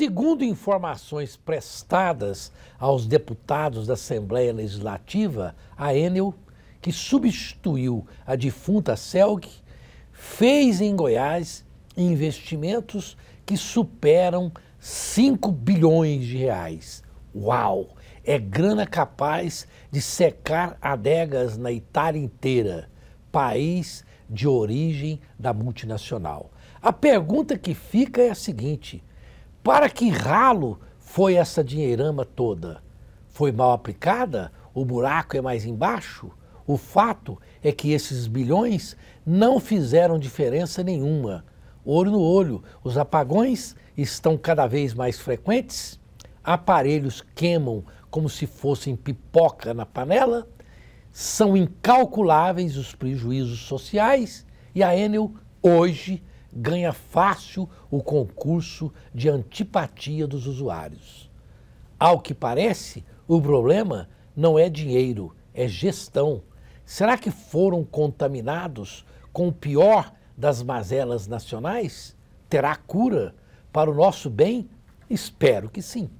Segundo informações prestadas aos deputados da Assembleia Legislativa, a Enel, que substituiu a defunta Selg, fez em Goiás investimentos que superam 5 bilhões de reais. Uau! É grana capaz de secar adegas na Itália inteira, país de origem da multinacional. A pergunta que fica é a seguinte: para que ralo foi essa dinheirama toda? Foi mal aplicada? O buraco é mais embaixo? O fato é que esses bilhões não fizeram diferença nenhuma. Olho no olho, os apagões estão cada vez mais frequentes, aparelhos queimam como se fossem pipoca na panela, são incalculáveis os prejuízos sociais e a Enel hoje ganha fácil o concurso de antipatia dos usuários. Ao que parece, o problema não é dinheiro, é gestão. Será que foram contaminados com o pior das mazelas nacionais? Terá cura para o nosso bem? Espero que sim.